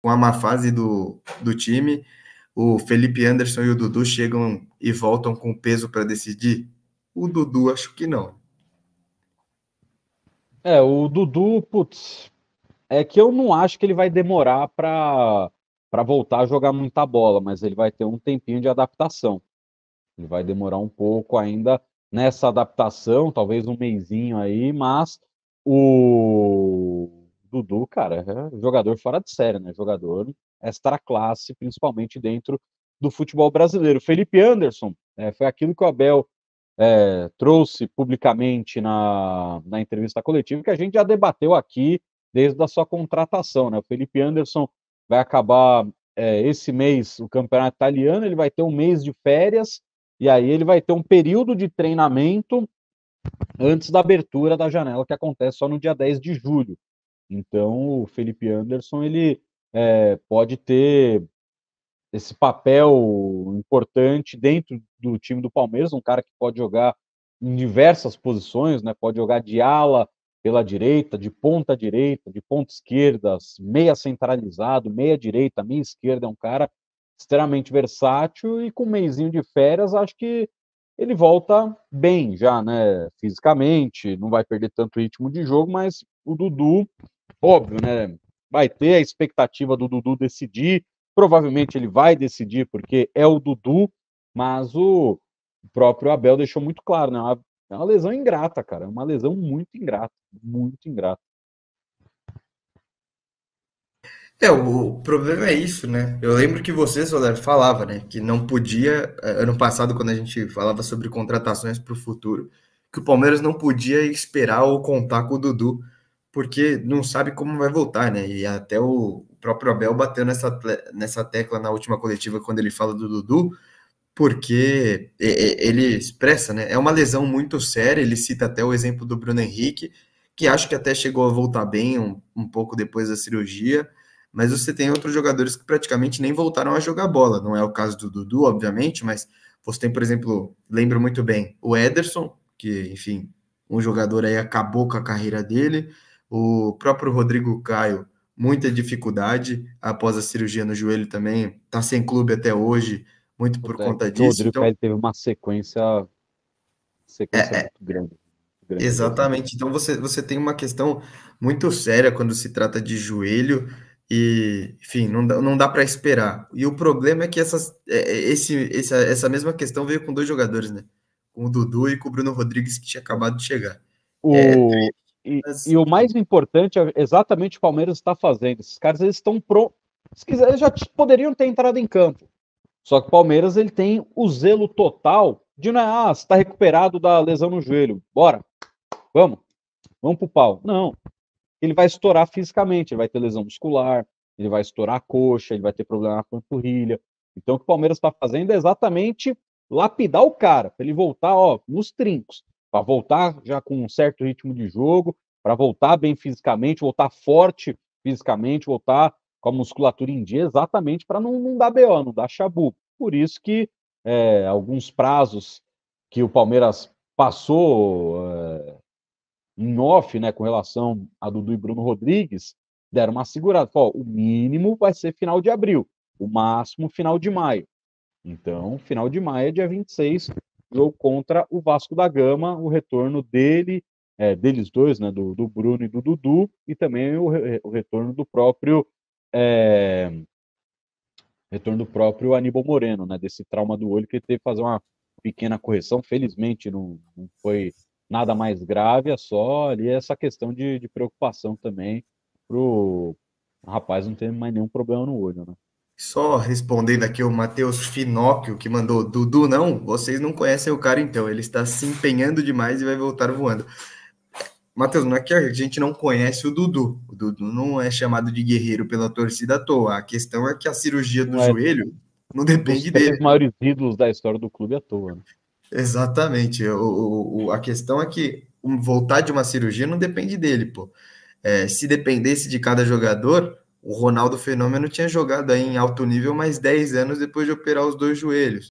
com a má fase do, do time, o Felipe Anderson e o Dudu chegam e voltam com peso para decidir? O Dudu, acho que não. É, o Dudu, putz, é que eu não acho que ele vai demorar para para voltar a jogar muita bola, mas ele vai ter um tempinho de adaptação. Ele vai demorar um pouco ainda nessa adaptação, talvez um meizinho aí, mas o Dudu, cara, é jogador fora de série, né? Jogador extra classe, principalmente dentro do futebol brasileiro. Felipe Anderson, é, foi aquilo que o Abel é, trouxe publicamente na, na entrevista coletiva, que a gente já debateu aqui desde a sua contratação, né? O Felipe Anderson vai acabar é, esse mês o campeonato italiano, ele vai ter um mês de férias e aí ele vai ter um período de treinamento antes da abertura da janela que acontece só no dia 10 de julho. Então, o Felipe Anderson ele é, pode ter esse papel importante dentro do time do Palmeiras, um cara que pode jogar em diversas posições, né? Pode jogar de ala pela direita, de ponta direita, de ponta esquerda, meia centralizado, meia direita, meia esquerda, é um cara extremamente versátil e com um meizinho de férias, acho que ele volta bem já, né, fisicamente, não vai perder tanto ritmo de jogo, mas o Dudu óbvio, né? Vai ter a expectativa do Dudu decidir. Provavelmente ele vai decidir, porque é o Dudu, mas o próprio Abel deixou muito claro, né? É uma lesão ingrata, cara. É uma lesão muito ingrata. Muito ingrata. É, o problema é isso, né? Eu lembro que você, Soler, falava, né? Que não podia, eh, ano passado, quando a gente falava sobre contratações para o futuro, que o Palmeiras não podia esperar ou contar com o Dudu porque não sabe como vai voltar, né? E até o próprio Abel bateu nessa, nessa tecla na última coletiva quando ele fala do Dudu, porque ele expressa, né? É uma lesão muito séria, ele cita até o exemplo do Bruno Henrique, que acho que até chegou a voltar bem um, um pouco depois da cirurgia, mas você tem outros jogadores que praticamente nem voltaram a jogar bola. Não é o caso do Dudu, obviamente, mas você tem, por exemplo, lembro muito bem o Ederson, que, enfim, um jogador aí acabou com a carreira dele. O próprio Rodrigo Caio, muita dificuldade após a cirurgia no joelho também, está sem clube até hoje, muito por é, conta disso. O Rodrigo então... Caio teve uma sequência, sequência é, é. muito grande. grande exatamente. Grande. Então você, você tem uma questão muito séria quando se trata de joelho e enfim não dá, não dá para esperar e o problema é que essas, é, esse, essa, essa mesma questão veio com dois jogadores né com o Dudu e com o Bruno Rodrigues que tinha acabado de chegar o, e, assim. e, o mais importante é exatamente o Palmeiras está fazendo. Esses caras eles estão prontos. Se quiser, já poderiam ter entrado em campo. Só que o Palmeiras ele tem o zelo total de não né, ah, está recuperado da lesão no joelho. Bora. Vamos. Vamos pro pau. Não. Ele vai estourar fisicamente, ele vai ter lesão muscular, ele vai estourar a coxa, ele vai ter problema na panturrilha. Então o que o Palmeiras está fazendo é exatamente lapidar o cara, para ele voltar, ó, nos trincos para voltar já com um certo ritmo de jogo, para voltar bem fisicamente, voltar forte fisicamente, voltar com a musculatura em dia, exatamente para não, não dar BO, não dar chabu. Por isso que é, alguns prazos que o Palmeiras passou é, em off né, com relação a Dudu e Bruno Rodrigues, deram uma segurada. o mínimo vai ser final de abril, o máximo final de maio. Então, final de maio é dia 26, jogo contra o Vasco da Gama, o retorno dele, é, deles dois, né, do, do, Bruno e do Dudu, e também o, o retorno do próprio é, retorno do próprio Aníbal Moreno, né, desse trauma do olho que ele teve que fazer uma pequena correção, felizmente não, não foi nada mais grave, é só ali essa questão de, de preocupação também pro rapaz não ter mais nenhum problema no olho, né. Só respondendo aqui o Matheus Finóquio, que mandou Dudu, não, vocês não conhecem o cara então, ele está se empenhando demais e vai voltar voando. Matheus, não é que a gente não conhece o Dudu. O Dudu não é chamado de guerreiro pela torcida à toa. A questão é que a cirurgia do não é. joelho é, não depende dele. Um dos maiores ídolos da história do clube à toa. Né? Exatamente. O, o, a questão é que voltar de uma cirurgia não depende dele, pô. É, se dependesse de cada jogador, o Ronaldo Fenômeno tinha jogado aí em alto nível mais 10 anos depois de operar os dois joelhos.